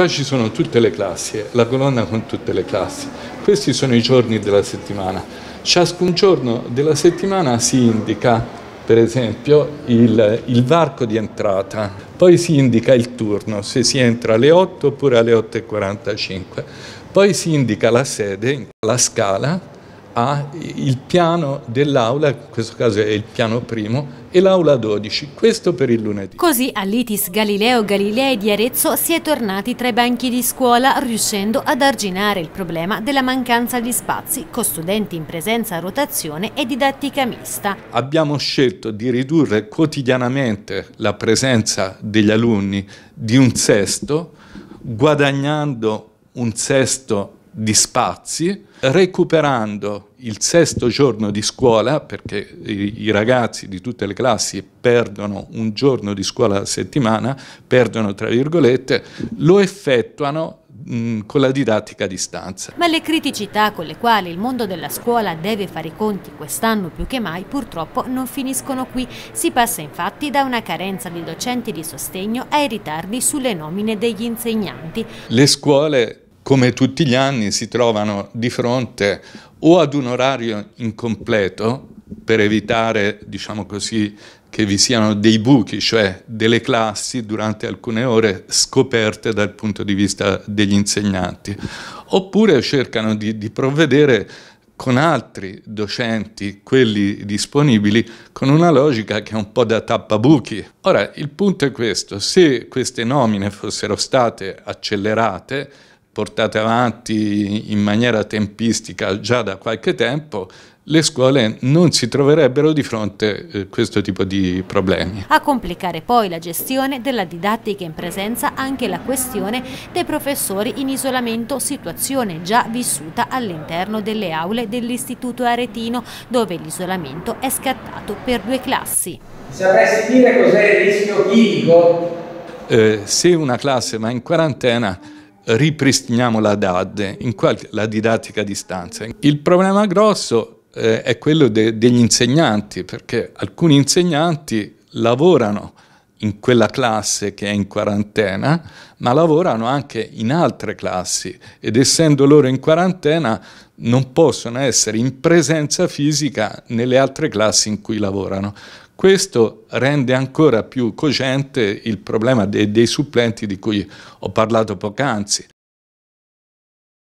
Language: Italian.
Qua ci sono tutte le classi, eh, la colonna con tutte le classi. Questi sono i giorni della settimana. Ciascun giorno della settimana si indica, per esempio, il, il varco di entrata, poi si indica il turno, se si entra alle 8 oppure alle 8.45, poi si indica la sede, la scala, ha il piano dell'aula, in questo caso è il piano primo, e l'aula 12, questo per il lunedì. Così all'ITIS Galileo Galilei di Arezzo si è tornati tra i banchi di scuola riuscendo ad arginare il problema della mancanza di spazi con studenti in presenza a rotazione e didattica mista. Abbiamo scelto di ridurre quotidianamente la presenza degli alunni di un sesto, guadagnando un sesto di spazi, recuperando il sesto giorno di scuola, perché i, i, ragazzi di tutte le classi perdono un giorno di scuola a settimana, perdono tra virgolette, lo effettuano con la didattica a distanza. Ma le criticità con le quali il mondo della scuola deve fare i conti quest'anno più che mai purtroppo non finiscono qui. Si passa infatti da una carenza di docenti di sostegno ai ritardi sulle nomine degli insegnanti. Le scuole come tutti gli anni si trovano di fronte o ad un orario incompleto per evitare, diciamo così, che vi siano dei buchi, cioè delle classi durante alcune ore scoperte dal punto di vista degli insegnanti, oppure cercano di, di provvedere con altri docenti, quelli disponibili, con una logica che è un po' da tappabuchi. Ora, il punto è questo, se queste nomine fossero state accelerate, portate avanti in maniera tempistica già da qualche tempo, le scuole non si troverebbero di fronte a eh, questo tipo di problemi. A complicare poi la gestione della didattica in presenza anche la questione dei professori in isolamento, situazione già vissuta all'interno delle aule dell'Istituto Aretino, dove l'isolamento è scattato per due classi. Sapresti dire cos'è il rischio chimico? Eh, se una classe va in quarantena ripristiniamo la DAD, la didattica a distanza. Il problema grosso eh, è quello de degli insegnanti, perché alcuni insegnanti lavorano in quella classe che è in quarantena, ma lavorano anche in altre classi ed essendo loro in quarantena non possono essere in presenza fisica nelle altre classi in cui lavorano. Questo rende ancora più cogente il problema dei, dei supplenti di cui ho parlato poc'anzi.